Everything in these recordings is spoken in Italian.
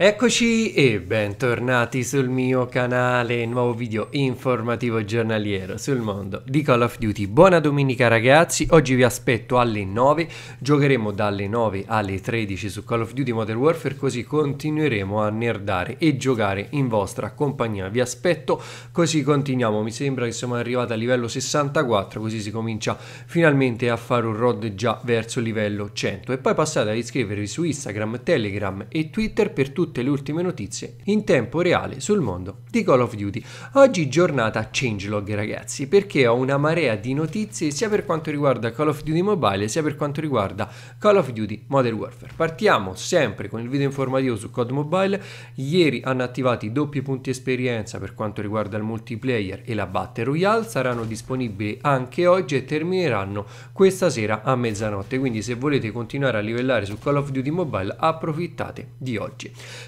Eccoci e bentornati sul mio canale, nuovo video informativo giornaliero sul mondo di Call of Duty. Buona domenica ragazzi, oggi vi aspetto alle 9, giocheremo dalle 9 alle 13 su Call of Duty Modern Warfare così continueremo a nerdare e giocare in vostra compagnia. Vi aspetto così continuiamo, mi sembra che siamo arrivati a livello 64 così si comincia finalmente a fare un road già verso livello 100 e poi passate ad iscrivervi su Instagram, Telegram e Twitter per tutti tutte le ultime notizie in tempo reale sul mondo di Call of Duty. Oggi giornata changelog ragazzi perché ho una marea di notizie sia per quanto riguarda Call of Duty Mobile sia per quanto riguarda Call of Duty Modern Warfare. Partiamo sempre con il video informativo su COD Mobile. Ieri hanno attivato i doppi punti esperienza per quanto riguarda il multiplayer e la Battle Royale saranno disponibili anche oggi e termineranno questa sera a mezzanotte quindi se volete continuare a livellare su Call of Duty Mobile approfittate di oggi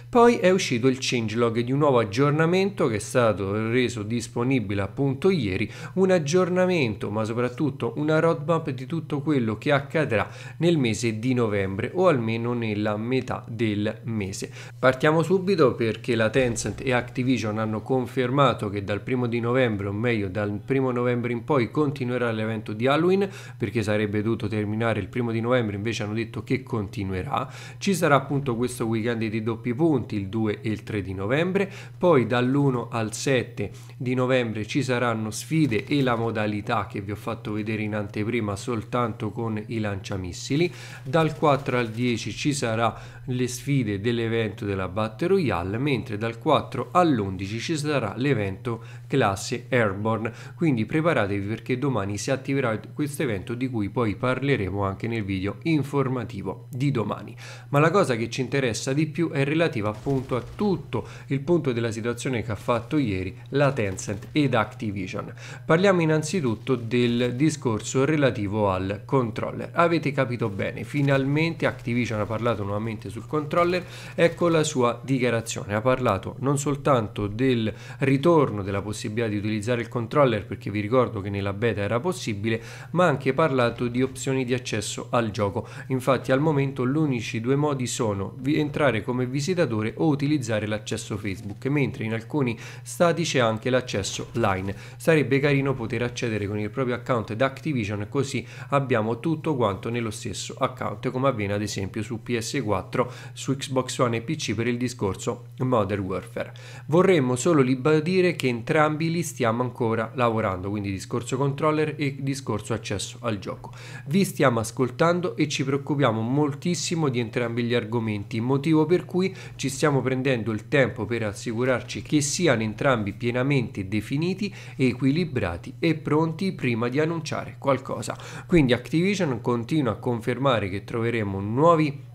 poi è uscito il changelog di un nuovo aggiornamento che è stato reso disponibile appunto ieri, un aggiornamento ma soprattutto una roadmap di tutto quello che accadrà nel mese di novembre o almeno nella metà del mese. Partiamo subito perché la Tencent e Activision hanno confermato che dal primo di novembre o meglio dal primo novembre in poi continuerà l'evento di Halloween perché sarebbe dovuto terminare il primo di novembre invece hanno detto che continuerà. Ci sarà appunto questo weekend di doppio punti il 2 e il 3 di novembre, poi dall'1 al 7 di novembre ci saranno sfide e la modalità che vi ho fatto vedere in anteprima soltanto con i lanciamissili, dal 4 al 10 ci saranno le sfide dell'evento della Battle Royale, mentre dal 4 all'11 ci sarà l'evento classe Airborne, quindi preparatevi perché domani si attiverà questo evento di cui poi parleremo anche nel video informativo di domani. Ma la cosa che ci interessa di più è relativa relativa appunto a tutto il punto della situazione che ha fatto ieri la Tencent ed Activision. Parliamo innanzitutto del discorso relativo al controller. Avete capito bene, finalmente Activision ha parlato nuovamente sul controller, ecco la sua dichiarazione. Ha parlato non soltanto del ritorno della possibilità di utilizzare il controller perché vi ricordo che nella beta era possibile, ma ha anche parlato di opzioni di accesso al gioco. Infatti al momento l'unici due modi sono entrare come visitatore visitatore o utilizzare l'accesso Facebook, mentre in alcuni stati c'è anche l'accesso line. Sarebbe carino poter accedere con il proprio account da Activision così abbiamo tutto quanto nello stesso account, come avviene ad esempio su PS4, su Xbox One e PC per il discorso Modern Warfare. Vorremmo solo ribadire che entrambi li stiamo ancora lavorando, quindi discorso controller e discorso accesso al gioco. Vi stiamo ascoltando e ci preoccupiamo moltissimo di entrambi gli argomenti, motivo per cui ci stiamo prendendo il tempo per assicurarci che siano entrambi pienamente definiti, equilibrati e pronti prima di annunciare qualcosa. Quindi Activision continua a confermare che troveremo nuovi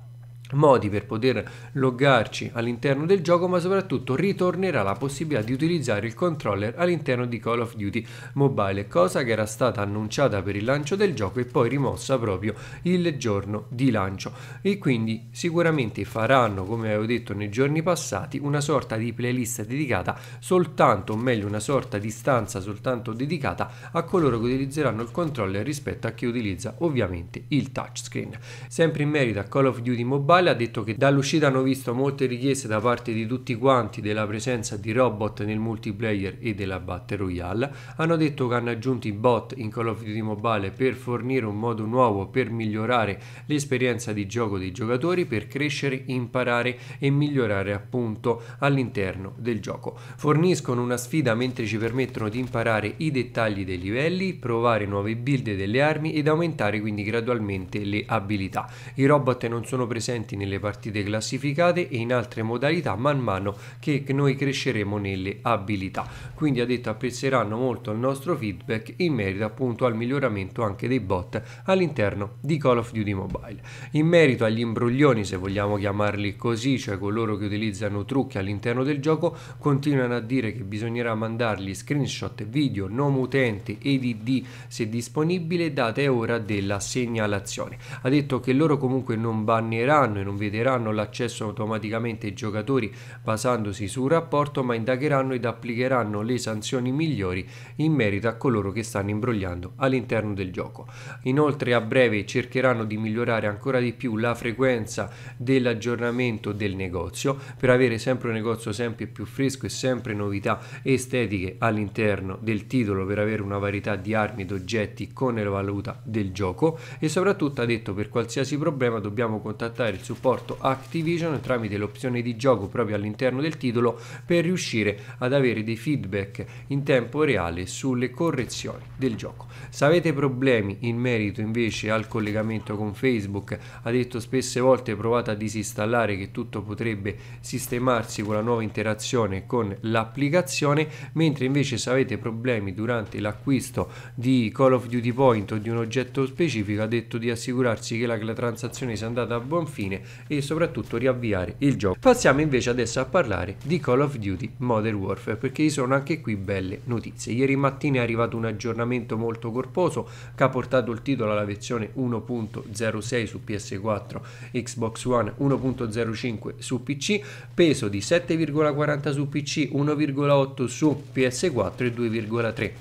modi per poter loggarci all'interno del gioco ma soprattutto ritornerà la possibilità di utilizzare il controller all'interno di Call of Duty Mobile cosa che era stata annunciata per il lancio del gioco e poi rimossa proprio il giorno di lancio e quindi sicuramente faranno come avevo detto nei giorni passati una sorta di playlist dedicata soltanto o meglio una sorta di stanza soltanto dedicata a coloro che utilizzeranno il controller rispetto a chi utilizza ovviamente il touchscreen sempre in merito a Call of Duty Mobile Mobile ha detto che dall'uscita hanno visto molte richieste da parte di tutti quanti della presenza di robot nel multiplayer e della Battle Royale. Hanno detto che hanno aggiunto i bot in Call of Duty Mobile per fornire un modo nuovo per migliorare l'esperienza di gioco dei giocatori, per crescere, imparare e migliorare appunto all'interno del gioco. Forniscono una sfida mentre ci permettono di imparare i dettagli dei livelli, provare nuove build delle armi ed aumentare quindi gradualmente le abilità. I robot non sono presenti presenti nelle partite classificate e in altre modalità man mano che noi cresceremo nelle abilità. Quindi ha detto apprezzeranno molto il nostro feedback in merito appunto al miglioramento anche dei bot all'interno di Call of Duty Mobile. In merito agli imbroglioni, se vogliamo chiamarli così, cioè coloro che utilizzano trucchi all'interno del gioco, continuano a dire che bisognerà mandargli screenshot, video, nome utente, EDD se disponibile, data e ora della segnalazione. Ha detto che loro comunque non banneranno e non vedranno l'accesso automaticamente ai giocatori basandosi sul rapporto, ma indagheranno ed applicheranno le sanzioni migliori in merito a coloro che stanno imbrogliando all'interno del gioco. Inoltre a breve cercheranno di migliorare ancora di più la frequenza dell'aggiornamento del negozio per avere sempre un negozio sempre più fresco e sempre novità estetiche all'interno del titolo per avere una varietà di armi ed oggetti con la valuta del gioco e soprattutto ha detto per qualsiasi problema dobbiamo contattare il supporto Activision tramite l'opzione di gioco proprio all'interno del titolo per riuscire ad avere dei feedback in tempo reale sulle correzioni del gioco. Se avete problemi in merito invece al collegamento con Facebook, ha detto spesse volte provate a disinstallare che tutto potrebbe sistemarsi con la nuova interazione con l'applicazione, mentre invece se avete problemi durante l'acquisto di Call of Duty Point o di un oggetto specifico, ha detto di assicurarsi che la transazione sia andata a buon fine fine e soprattutto riavviare il gioco. Passiamo invece adesso a parlare di Call of Duty Modern Warfare perché ci sono anche qui belle notizie. Ieri mattina è arrivato un aggiornamento molto corposo che ha portato il titolo alla versione 1.06 su PS4, Xbox One 1.05 su PC, peso di 7,40 su PC, 1,8 su PS4 e 2,3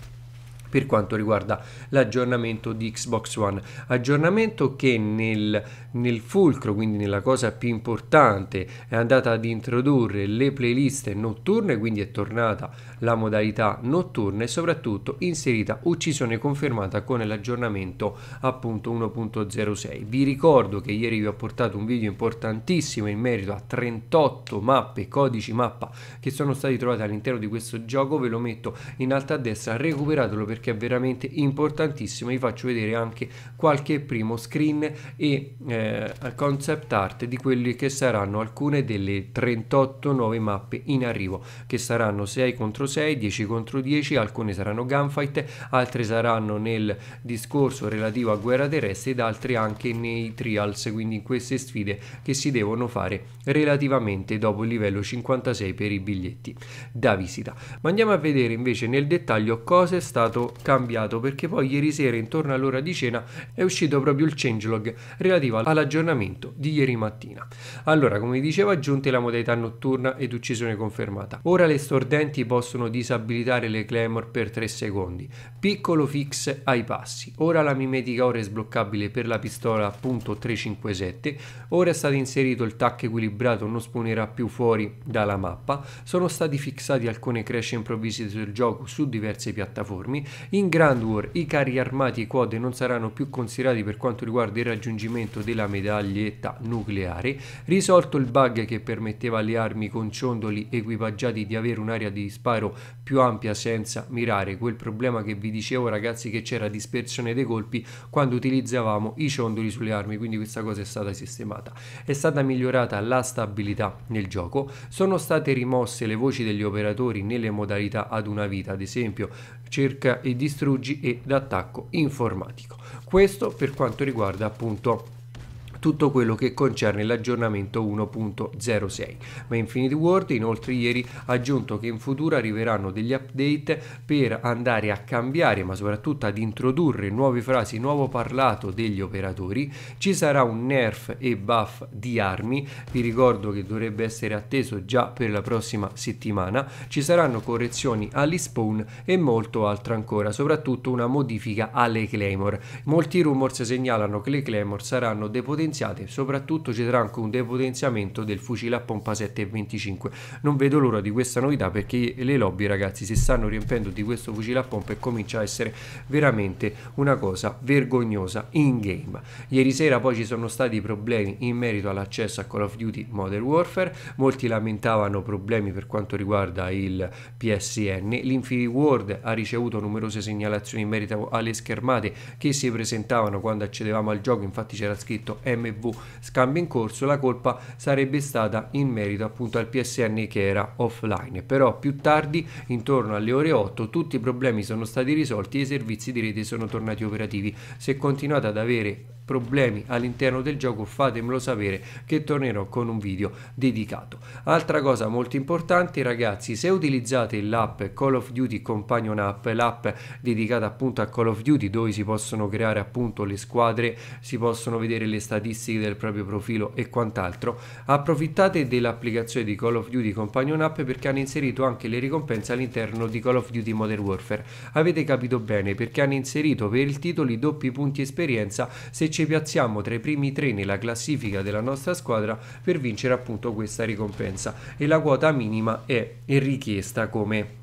per quanto riguarda l'aggiornamento di Xbox One. Aggiornamento che nel, nel fulcro, quindi nella cosa più importante, è andata ad introdurre le playlist notturne, quindi è tornata la modalità notturna e soprattutto inserita uccisione confermata con l'aggiornamento appunto 1.06. Vi ricordo che ieri vi ho portato un video importantissimo in merito a 38 mappe, codici mappa che sono stati trovati all'interno di questo gioco, ve lo metto in alto a destra, recuperatelo perché perché è veramente importantissimo vi faccio vedere anche qualche primo screen e eh, concept art di quelle che saranno alcune delle 38 nuove mappe in arrivo che saranno 6 contro 6 10 contro 10 alcune saranno gunfight altre saranno nel discorso relativo a guerra terrestre ed altre anche nei trials quindi in queste sfide che si devono fare relativamente dopo il livello 56 per i biglietti da visita ma andiamo a vedere invece nel dettaglio cosa è stato cambiato perché poi ieri sera intorno all'ora di cena è uscito proprio il changelog relativo all'aggiornamento di ieri mattina. Allora, come dicevo, aggiunte la modalità notturna ed uccisione confermata. Ora le stordenti possono disabilitare le clamor per 3 secondi. Piccolo fix ai passi. Ora la mimetica ora è sbloccabile per la pistola appunto 357. Ora è stato inserito il tac equilibrato, non spawnerà più fuori dalla mappa. Sono stati fissati alcune crash improvvise del gioco su diverse piattaforme in Grand War i carri armati e quote non saranno più considerati per quanto riguarda il raggiungimento della medaglietta nucleare, risolto il bug che permetteva alle armi con ciondoli equipaggiati di avere un'area di sparo più ampia senza mirare, quel problema che vi dicevo ragazzi che c'era dispersione dei colpi quando utilizzavamo i ciondoli sulle armi, quindi questa cosa è stata sistemata. È stata migliorata la stabilità nel gioco, sono state rimosse le voci degli operatori nelle modalità ad una vita, ad esempio cerca e distruggi ed attacco informatico. Questo per quanto riguarda appunto tutto quello che concerne l'aggiornamento 1.06. Ma Infinity Ward inoltre ieri ha aggiunto che in futuro arriveranno degli update per andare a cambiare ma soprattutto ad introdurre nuove frasi, nuovo parlato degli operatori, ci sarà un nerf e buff di armi, vi ricordo che dovrebbe essere atteso già per la prossima settimana, ci saranno correzioni agli spawn e molto altro ancora, soprattutto una modifica alle Claymore. Molti rumors segnalano che le Claymore saranno depotenziate potenziate, soprattutto ci sarà anche un depotenziamento del fucile a pompa 7,25. Non vedo l'ora di questa novità perché le lobby ragazzi si stanno riempiendo di questo fucile a pompa e comincia a essere veramente una cosa vergognosa in game. Ieri sera poi ci sono stati problemi in merito all'accesso a Call of Duty Modern Warfare, molti lamentavano problemi per quanto riguarda il PSN, l'Infinity World ha ricevuto numerose segnalazioni in merito alle schermate che si presentavano quando accedevamo al gioco, infatti c'era scritto è MV scambio in corso, la colpa sarebbe stata in merito appunto al PSN che era offline. Però più tardi, intorno alle ore 8, tutti i problemi sono stati risolti e i servizi di rete sono tornati operativi. Se continuate ad avere problemi all'interno del gioco fatemelo sapere che tornerò con un video dedicato altra cosa molto importante ragazzi se utilizzate l'app Call of Duty Companion App l'app dedicata appunto a Call of Duty dove si possono creare appunto le squadre si possono vedere le statistiche del proprio profilo e quant'altro approfittate dell'applicazione di Call of Duty Companion App perché hanno inserito anche le ricompense all'interno di Call of Duty Modern Warfare avete capito bene perché hanno inserito per il titolo i doppi punti esperienza se ci piazziamo tra i primi tre nella classifica della nostra squadra per vincere appunto questa ricompensa e la quota minima è richiesta come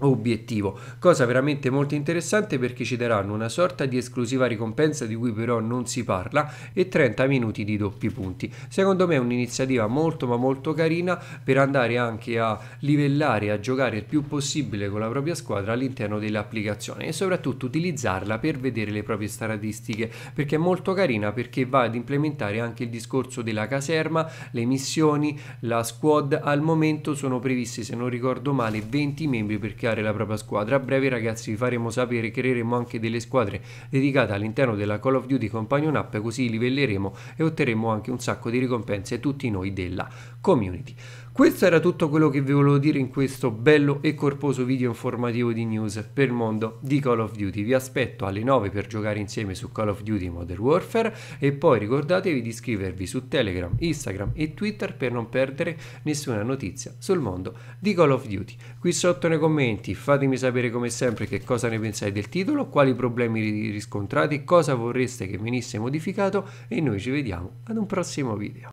obiettivo, cosa veramente molto interessante perché ci daranno una sorta di esclusiva ricompensa di cui però non si parla e 30 minuti di doppi punti. Secondo me è un'iniziativa molto ma molto carina per andare anche a livellare, a giocare il più possibile con la propria squadra all'interno dell'applicazione e soprattutto utilizzarla per vedere le proprie statistiche perché è molto carina perché va ad implementare anche il discorso della caserma, le missioni, la squad. Al momento sono previsti, se non ricordo male, 20 membri perché marchiare la propria squadra. A breve ragazzi vi faremo sapere, creeremo anche delle squadre dedicate all'interno della Call of Duty Companion App così livelleremo e otterremo anche un sacco di ricompense tutti noi della community. Questo era tutto quello che vi volevo dire in questo bello e corposo video informativo di news per il mondo di Call of Duty. Vi aspetto alle 9 per giocare insieme su Call of Duty Modern Warfare e poi ricordatevi di iscrivervi su Telegram, Instagram e Twitter per non perdere nessuna notizia sul mondo di Call of Duty. Qui sotto nei commenti fatemi sapere come sempre che cosa ne pensate del titolo, quali problemi riscontrate, cosa vorreste che venisse modificato e noi ci vediamo ad un prossimo video.